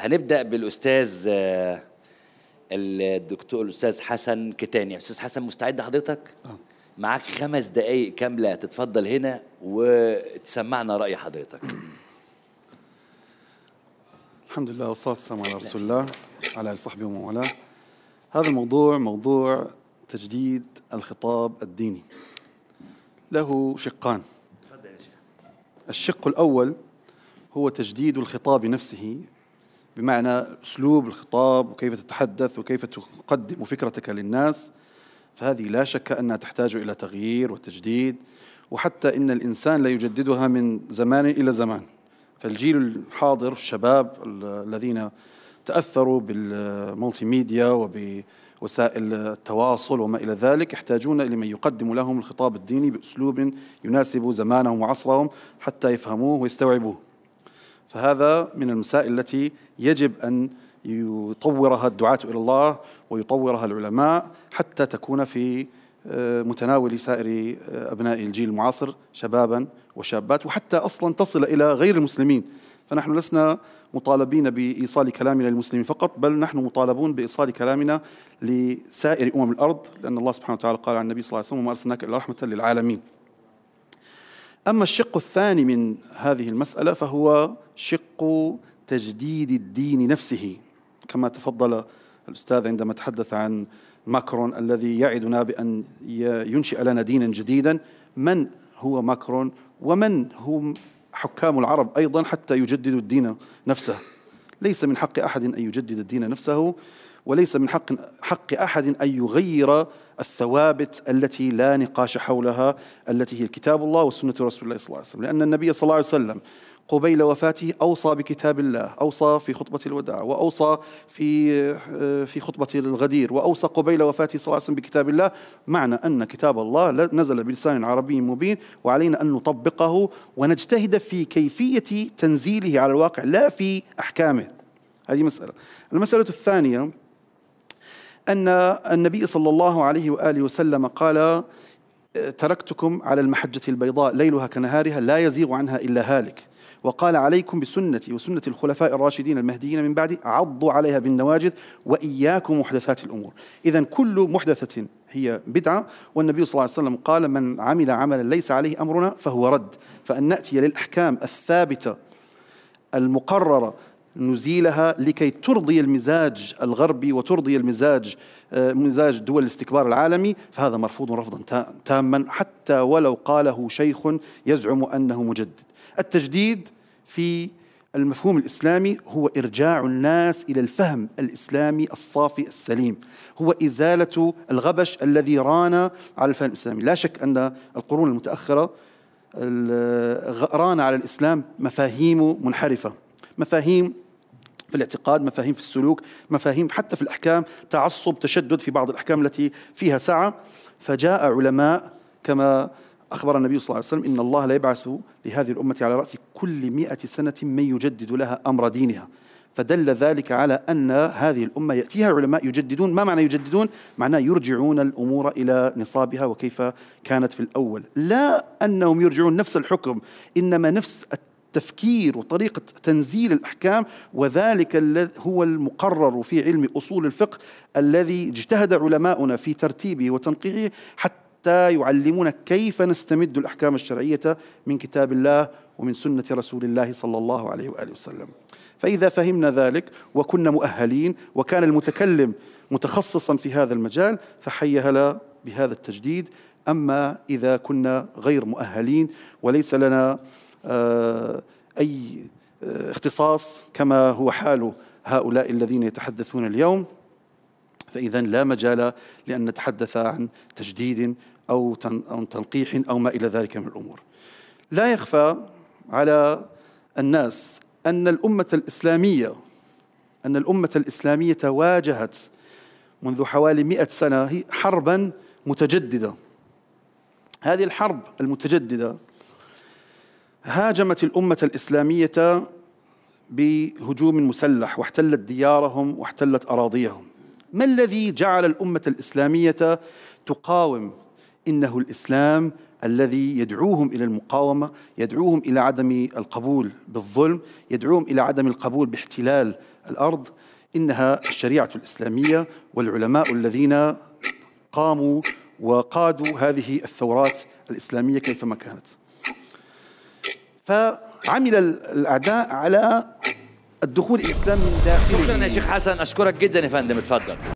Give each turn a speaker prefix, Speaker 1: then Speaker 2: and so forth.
Speaker 1: هنبدا بالاستاذ آه، الدكتور الاستاذ حسن كتاني استاذ حسن مستعد حضرتك أه. معاك خمس دقائق كامله تتفضل هنا وتسمعنا راي حضرتك الحمد لله والصلاه والسلام على رسول الله على ال صحبه ومن والاه هذا الموضوع موضوع تجديد الخطاب الديني له شقان الشق الاول هو تجديد الخطاب نفسه بمعنى اسلوب الخطاب وكيف تتحدث وكيف تقدم فكرتك للناس فهذه لا شك انها تحتاج الى تغيير وتجديد وحتى ان الانسان لا يجددها من زمان الى زمان فالجيل الحاضر الشباب الذين تاثروا بالمولتي ميديا وبوسائل التواصل وما الى ذلك يحتاجون الى من يقدم لهم الخطاب الديني باسلوب يناسب زمانهم وعصرهم حتى يفهموه ويستوعبوه فهذا من المسائل التي يجب أن يطورها الدعاة إلى الله ويطورها العلماء حتى تكون في آه، متناول سائر آه، أبناء الجيل المعاصر شبابا وشابات وحتى أصلا تصل إلى غير المسلمين فنحن لسنا مطالبين بإيصال كلامنا للمسلمين فقط بل نحن مطالبون بإيصال كلامنا لسائر أمم الأرض لأن الله سبحانه وتعالى قال عن النبي صلى الله عليه وسلم وما أرسلناك إلا رحمة للعالمين أما الشق الثاني من هذه المسألة فهو شق تجديد الدين نفسه كما تفضل الأستاذ عندما تحدث عن ماكرون الذي يعدنا بأن ينشئ لنا دينا جديدا من هو ماكرون ومن هم حكام العرب أيضا حتى يجددوا الدين نفسه ليس من حق أحد أن يجدد الدين نفسه وليس من حق حق احد ان يغير الثوابت التي لا نقاش حولها التي هي كتاب الله وسنه رسول الله صلى الله عليه وسلم، لان النبي صلى الله عليه وسلم قبيل وفاته اوصى بكتاب الله، اوصى في خطبه الوداع، واوصى في آه، في خطبه الغدير، واوصى قبيل وفاته صلى الله عليه وسلم بكتاب الله، معنى ان كتاب الله نزل بلسان عربي مبين وعلينا ان نطبقه ونجتهد في كيفيه تنزيله على الواقع لا في احكامه. هذه مساله. المساله الثانيه أن النبي صلى الله عليه وآله وسلم قال تركتكم على المحجة البيضاء ليلها كنهارها لا يزيغ عنها إلا هالك وقال عليكم بسنتي وسنة الخلفاء الراشدين المهديين من بعدي عضوا عليها بالنواجذ وإياكم محدثات الأمور إذا كل محدثة هي بدعة والنبي صلى الله عليه وسلم قال من عمل عملا ليس عليه أمرنا فهو رد فأن نأتي للأحكام الثابتة المقررة نزيلها لكي ترضي المزاج الغربي وترضي المزاج آه، مزاج دول الاستكبار العالمي فهذا مرفوض رفضا تاما حتى ولو قاله شيخ يزعم انه مجدد. التجديد في المفهوم الاسلامي هو ارجاع الناس الى الفهم الاسلامي الصافي السليم، هو ازاله الغبش الذي ران على الفهم الاسلامي، لا شك ان القرون المتاخره ران على الاسلام مفاهيم منحرفه، مفاهيم في الاعتقاد مفاهيم في السلوك مفاهيم حتى في الأحكام تعصب تشدد في بعض الأحكام التي فيها سعة فجاء علماء كما أخبر النبي صلى الله عليه وسلم إن الله لا يبعث لهذه الأمة على رأس كل مئة سنة من يجدد لها أمر دينها فدل ذلك على أن هذه الأمة يأتيها علماء يجددون ما معنى يجددون؟ معناه يرجعون الأمور إلى نصابها وكيف كانت في الأول لا أنهم يرجعون نفس الحكم إنما نفس الت تفكير وطريقة تنزيل الأحكام وذلك هو المقرر في علم أصول الفقه الذي اجتهد علماؤنا في ترتيبه وتنقيحه حتى يعلمونا كيف نستمد الأحكام الشرعية من كتاب الله ومن سنة رسول الله صلى الله عليه وآله وسلم فإذا فهمنا ذلك وكنا مؤهلين وكان المتكلم متخصصا في هذا المجال فحي هلا بهذا التجديد أما إذا كنا غير مؤهلين وليس لنا آه، أي آه، اختصاص كما هو حال هؤلاء الذين يتحدثون اليوم فإذا لا مجال لأن نتحدث عن تجديد أو تنقيح أو ما إلى ذلك من الأمور لا يخفى على الناس أن الأمة الإسلامية أن الأمة الإسلامية واجهت منذ حوالي مئة سنة حربا متجددة هذه الحرب المتجددة هاجمت الأمة الإسلامية بهجوم مسلح واحتلت ديارهم واحتلت أراضيهم ما الذي جعل الأمة الإسلامية تقاوم إنه الإسلام الذي يدعوهم إلى المقاومة يدعوهم إلى عدم القبول بالظلم يدعوهم إلى عدم القبول باحتلال الأرض إنها الشريعة الإسلامية والعلماء الذين قاموا وقادوا هذه الثورات الإسلامية كيفما كانت فعمل الأعداء على الدخول الإسلام من داخل شكرا يا شيخ حسن أشكرك جدا يا فندم اتفضل